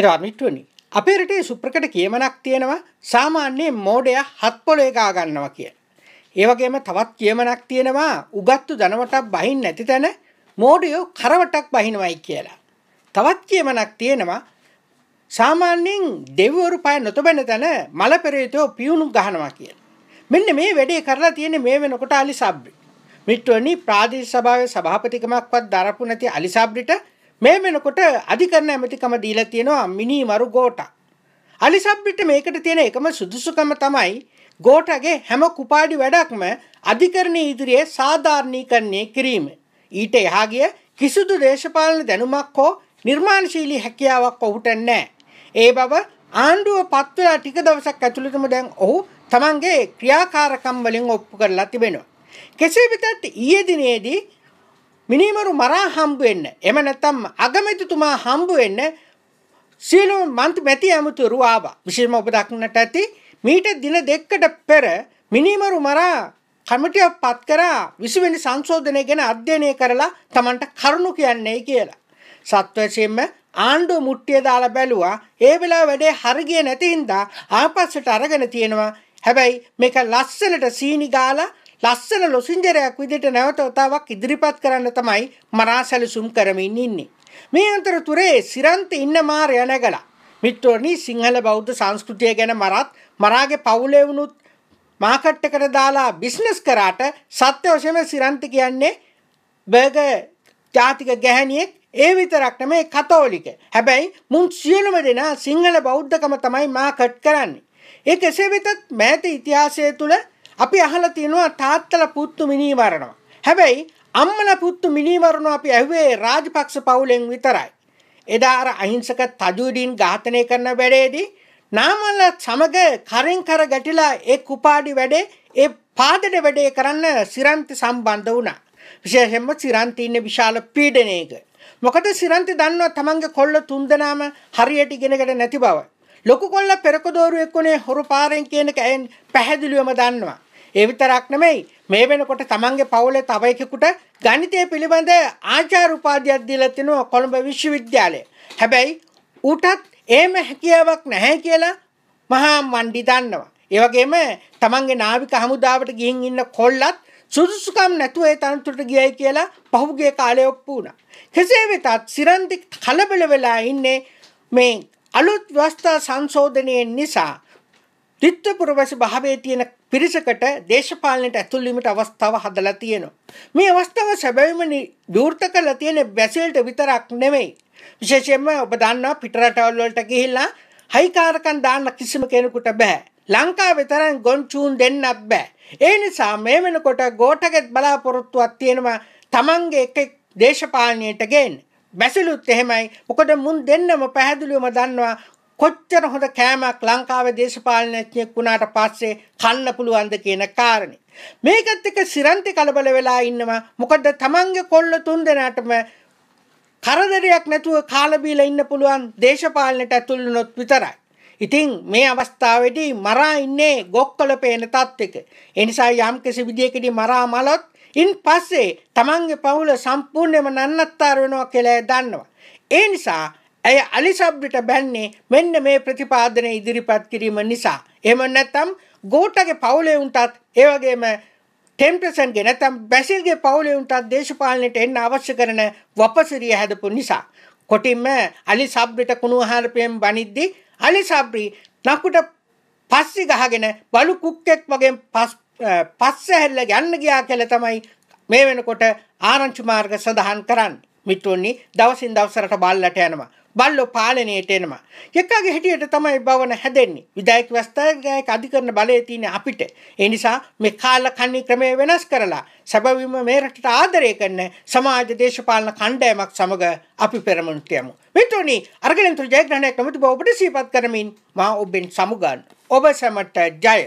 හිරාමිට්ටුවනි. අපේ රටේ සුප්‍රකට කියමනක් තියෙනවා සාමාන්‍යයෙන් මෝඩය හත් පොලේ ගාගන්නවා කිය. ඒවගේම තවත් කියමනක් තියෙනවා උගත්තු දනවටක් බහින් නැති තැන මෝඩයෝ කරවටක් බහිනවයි කියලා. තවත් කියමනක් තියෙනවා සාමාන්‍යයෙන් දෙවරු පය නොතබැන තැන මලපෙරේතෝ පියුණු ගහනවා කිය. මෙන්න මේ වැඩේ කරලා තියෙන මේ වෙනකොට අලිසාබ්‍රි. මිට්ටුවනි ප්‍රාදේශ සභාවේ සභාපතිකමක්වත් දරපු නැති අලිසාබ්‍රිට මේ වෙනකොට අධිකරණ ඇමතිකම දීලා තියෙනවා මිනි මරු ගෝටා. අලිසබ්බිට මේකට තියෙන එකම සුදුසුකම තමයි ගෝටගේ හැම කුපාඩි වැඩක්ම අධිකරණය ඉදිරියේ සාධාරණීකරණය කිරීම. ඊට එහා ගිය කිසිදු දේශපාලන දැනුමක් හෝ නිර්මාණශීලී හැකියාවක් ඔහුට නැහැ. ඒ බව ආණ්ඩුව පත්වලා ටික දවසක් ඇතුළතම දැන් ඔහු තමන්ගේ ක්‍රියාකාරකම් වලින් ඔප්පු කරලා තිබෙනවා. කෙසේ වෙතත් ඊයේ දිනේදී මිනිමරු මරා හම්බ වෙන්න එම නැත්නම් අගමැතිතුමා හම්බ වෙන්න සියලුම මන්ත්‍රී මැති ඇමතිවරු ආවා. විශේෂම ඔබ දක්නට ඇති මීට දින දෙකකට පෙර මිනිමරු මරා කමිටිය පත් කරා 20 වෙනි සංශෝධනය ගැන අධ්‍යයනය කරලා Tamanට කරුණු කියන්නේ කියලා. සත්වශයෙන්ම ආණ්ඩුව මුට්ටිය දාලා බැලුවා. ඒ වෙලාව වැඩේ හරිය නැති හින්දා ආපස්සට අරගෙන තියෙනවා. හැබැයි මේක ලස්සනට සීනි ගාලා ලස්සන ලොසින්ජරයක් විදිහට නැවත වතාවක් ඉදිරිපත් කරන්න තමයි මනා සැලසුම් කරමින් ඉන්නේ. මේ අතරතුරේ සිරන්ත ඉන්න මාරය නැගලා මිත්‍රෝනි සිංහල බෞද්ධ සංස්කෘතිය ගැන මරත් මරාගේ පවුලේ වුණුත් මාකට් එකට දාලා බිස්නස් කරාට සත්‍ය වශයෙන්ම සිරන්ත කියන්නේ බර්ගර් ජාතික ගැහණියෙක් ඒ විතරක් නෙමේ කතෝලික. හැබැයි මුන් සියලුම දෙනා සිංහල බෞද්ධකම තමයි මාකට් කරන්නේ. ඒ කෙසේ වෙතත් මෑත ඉතිහාසය තුළ අපි අහලා තියෙනවා තාත්තලා පුත්තු මිනීවරනවා. හැබැයි අම්මලා පුත්තු මිනීවරනවා අපි ඇහුවේ රාජපක්ෂ පවුලෙන් විතරයි. එදා අර අහිංසක තජුඩීන් ඝාතනය කරන වැඩේදී නාමල්ල සමග කරෙන් කර ගැටිලා ඒ කුපාඩි වැඩේ ඒ පාදඩ වැඩේ කරන්න සිරන්ති සම්බන්ධ වුණා. විශේෂයෙන්ම සිරන්ති ඉන්නේ විශාල පීඩනයක. මොකද සිරන්ති දන්නවා තමන්ගේ කොල්ල තුන්දෙනාම හරියට ඉගෙනගෙන නැති බව. ලොකු කොල්ල පෙරකදෝරුවෙක් වුණේ හොරු පාරෙන් කියන එක ඇයෙන් පැහැදිලිවම දන්නවා. ඒ විතරක් නෙමෙයි මේ වෙනකොට තමන්ගේ පවුලේ තව එකෙකුට ගණිතය පිළිබඳ ආචාර්ය උපාධියක් දීලා තිනවා කොළඹ විශ්වවිද්‍යාලය. හැබැයි ඌටත් එහෙම හැකියාවක් නැහැ කියලා මහා මණ්ඩි දන්නවා. ඒ වගේම තමන්ගේ නාවික හමුදාවට ගිහින් ඉන්න කොල්ලත් සුදුසුකම් නැතුව ඒ තනතුරට ගියයි කියලා පහුගිය කාලේ ඔප්පු වුණා. කෙසේ වෙතත් සිරන්දි කලබල වෙලා ඉන්නේ මේ අලුත් ව්‍යවස්ථා සංශෝධනයෙන් නිසා ත්‍රිත්ව පුරවැසි භාවයේ තියෙන පිරිසකට දේශපාලනයට ඇතුල් වීමට අවස්ථාව හදලා තියෙනවා. මේ අවස්ථාව සැබෑවෙම විවෘත කරලා තියෙන බැසිල්ට විතරක් නෙමෙයි. විශේෂයෙන්ම ඔබ දන්නවා පිටරටවල් වලට ගිහිල්ලා හයිකාරකම් දාන්න කිසිම කෙනෙකුට බෑ. ලංකාවේ තරම් ගොන් චූන් දෙන්නත් බෑ. ඒ නිසා මේ වෙනකොට ගෝඨගෙත් බලාපොරොත්තුවක් තියෙනවා Tamange එක එක් දේශපාලනයට ගේන්න. බැසිලුත් එහෙමයි. මොකද මුන් දෙන්නම පැහැදිලිවම දන්නවා කොච්චර හොඳ කෑමක් ලංකාවේ දේශපාලනඥයෙක් වුණාට පස්සේ කන්න පුළුවන්ද කියන කාරණේ. මේකත් එක්ක සිරන්ති කලබල වෙලා ඉන්නවා. මොකද තමන්ගේ කොල්ල තුන් දෙනාටම කරදරයක් නැතුව කාලා බීලා ඉන්න පුළුවන් දේශපාලනයට ඇතුළු වුණොත් විතරයි. ඉතින් මේ අවස්ථාවේදී මරා ඉන්නේ ගොක්කොල පේන තත්ත්වෙක. ඒ නිසා යම් කිසි විදියකදී මරා මලොත් ඉන් පස්සේ තමන්ගේ පවුල සම්පූර්ණයෙන්ම නන්නත්තර වෙනවා කියලා දන්නවා. ඒ නිසා ඇය අලිසබ්ඩට බැන්නේ මෙන්න මේ ප්‍රතිපාදනය ඉදිරිපත් කිරීම නිසා. එහෙම නැත්නම් ගෝටගේ පවුලේ උන්ටත් ඒ වගේම ටෙම්පසන්ගේ නැත්නම් බැසිල්ගේ පවුලේ උන්ටත් දේශපාලනයට එන්න අවශ්‍ය කරන වපසිරිය හැදපු නිසා. කොටින්ම අලිසබ්ඩට කුණුහරුපෙන් බනිද්දි අලිසබ්රි නකුට පස්සි ගහගෙන බලු කුක්කෙක් වගේ පස්ස හැල්ල යන්න ගියා කියලා තමයි මේ වෙනකොට ආරංචි මාර්ග සඳහන් කරන්නේ. මිතුනි දවසින් දවසරට බල්ලට යනවා. බල්ලෝ පාලනයට එනවා. එකගේ හැටියට තමයි භවන හැදෙන්නේ. විධායක ව්‍යවස්ථායක අධිකරණ බලය තියෙන අපිට. ඒ නිසා මේ කාල කණ්ණි ක්‍රමය වෙනස් කරලා සැබවින්ම මේ රටට ආදරය කරන සමාජ දේශපාලන කණ්ඩායමක් සමග අපි පෙරමුණට යමු. මිතුනි අර්ගලෙන්තු ජයග්‍රහණය කමිටුව ඔබට සිහිපත් කරමින් මා ඔබෙන් සමුගන්. ඔබ සැමට ජය.